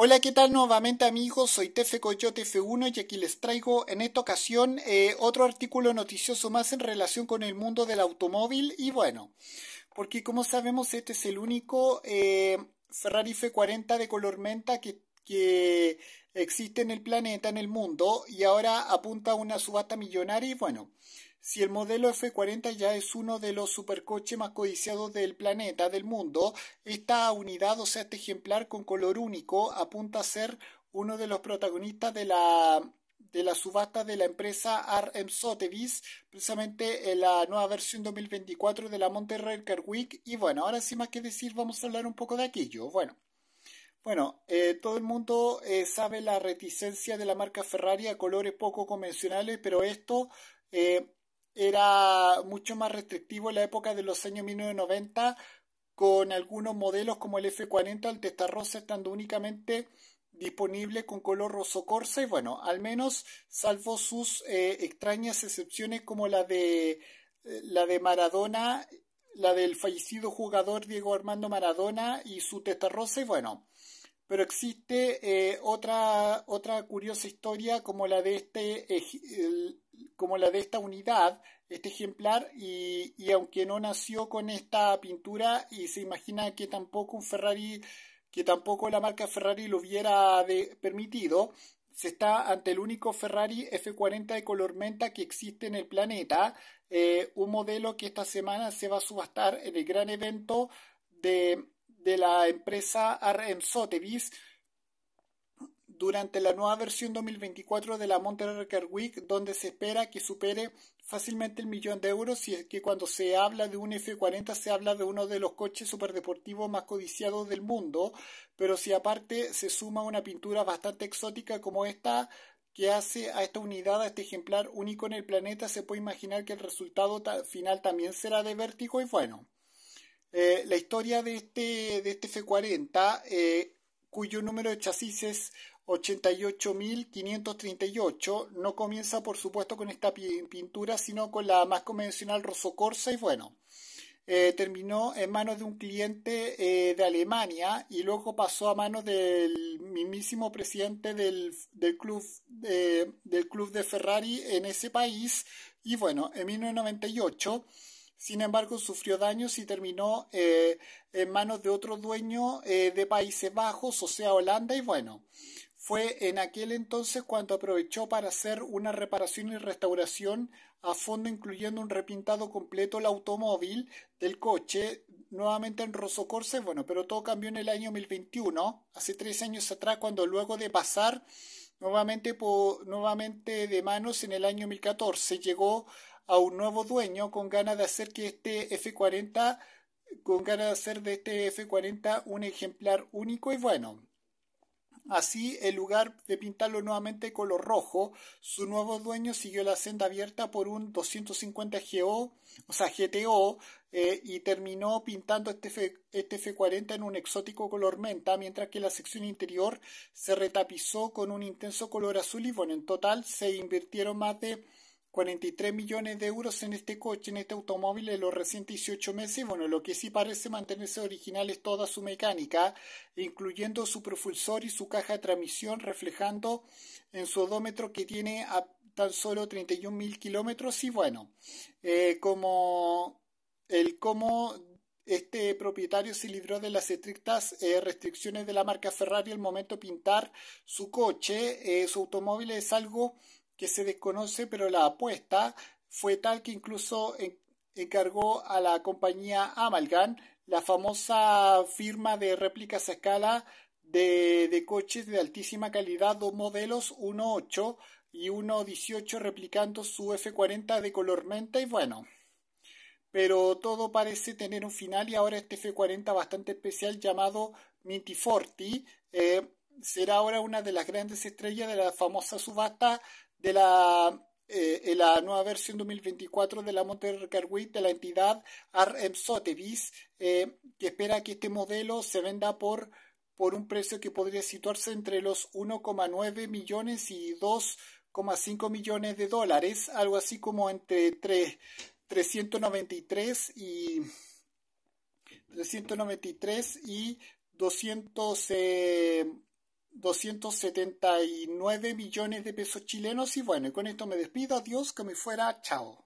Hola, ¿qué tal nuevamente amigos? Soy Tefe Coyote F1 y aquí les traigo en esta ocasión eh, otro artículo noticioso más en relación con el mundo del automóvil y bueno, porque como sabemos este es el único eh, Ferrari F40 de color menta que que existe en el planeta, en el mundo, y ahora apunta a una subasta millonaria y bueno, si el modelo F40 ya es uno de los supercoches más codiciados del planeta, del mundo, esta unidad, o sea, este ejemplar con color único, apunta a ser uno de los protagonistas de la subasta de la empresa RM Sotheby's, precisamente en la nueva versión 2024 de la Monterrey Car Week. Y bueno, ahora sin más que decir, vamos a hablar un poco de aquello. Bueno, bueno, eh, todo el mundo eh, sabe la reticencia de la marca Ferrari a colores poco convencionales, pero esto eh, era mucho más restrictivo en la época de los años 1990 con algunos modelos como el F40 al testarrosa estando únicamente disponible con color roso corsa y bueno, al menos salvo sus extrañas excepciones como la de la de Maradona la del fallecido jugador Diego Armando Maradona y su testarroce, bueno, pero existe eh, otra, otra curiosa historia como la de este como la de esta unidad, este ejemplar, y, aunque no nació con esta pintura, y se imagina que tampoco un Ferrari, que tampoco la marca Ferrari lo hubiera permitido, se está ante el único Ferrari F40 de color menta que existe en el planeta, eh, un modelo que esta semana se va a subastar en el gran evento de, de la empresa RM Sotheby's durante la nueva versión 2024 de la Monterey Car Week, donde se espera que supere fácilmente el millón de euros, y es que cuando se habla de un F40 se habla de uno de los coches superdeportivos más codiciados del mundo, pero si aparte se suma una pintura bastante exótica como esta, que hace a esta unidad, a este ejemplar único en el planeta, se puede imaginar que el resultado final también será de vértigo y bueno. Eh, la historia de este, de este F40, eh, cuyo número de chasis es 88.538. No comienza, por supuesto, con esta pintura, sino con la más convencional Rosocorsa y bueno. Eh, terminó en manos de un cliente eh, de Alemania y luego pasó a manos del mismísimo presidente del, club, del club de Ferrari en ese país. Y bueno, en 1998, sin embargo, sufrió daños y terminó eh, en manos de otro dueño de Países Bajos, o sea, Holanda. Y bueno, fue en aquel entonces cuando aprovechó para hacer una reparación y restauración a fondo incluyendo un repintado completo el automóvil del coche nuevamente en Corse. bueno, pero todo cambió en el año 2021, hace tres años atrás cuando luego de pasar nuevamente, nuevamente de manos en el año 2014 llegó a un nuevo dueño con ganas de hacer que este F40 con ganas de hacer de este F40 un ejemplar único y bueno, Así, en lugar de pintarlo nuevamente color rojo, su nuevo dueño siguió la senda abierta por un 250 GO, o sea, GTO, eh, y terminó pintando este, este F40 en un exótico color menta, mientras que la sección interior se retapizó con un intenso color azul y bueno, en total se invirtieron más de 43 millones de euros en este coche, en este automóvil en los recientes 18 meses, bueno, lo que sí parece mantenerse original es toda su mecánica, incluyendo su propulsor y su caja de transmisión, reflejando en su odómetro que tiene tan solo mil kilómetros y bueno, eh, como el cómo este propietario se libró de las estrictas eh, restricciones de la marca Ferrari al momento de pintar su coche, eh, su automóvil es algo que se desconoce, pero la apuesta fue tal que incluso encargó a la compañía Amalgam, la famosa firma de réplicas a escala de, coches de altísima calidad, dos modelos, 1.8 y 1.18 replicando su F40 de color menta y bueno. Pero todo parece tener un final y ahora este F40 bastante especial llamado Minty Forti eh, será ahora una de las grandes estrellas de la famosa subasta de la, eh, la nueva versión 2024 de la Motor Car de la entidad RM Sotheby's, eh, que espera que este modelo se venda por, por un precio que podría situarse entre los 1,9 millones y 2,5 millones de dólares, algo así como entre 3, 393 y 393 y 200 279 millones de pesos chilenos. Y bueno, con esto me despido. Adiós, que me fuera. Chao.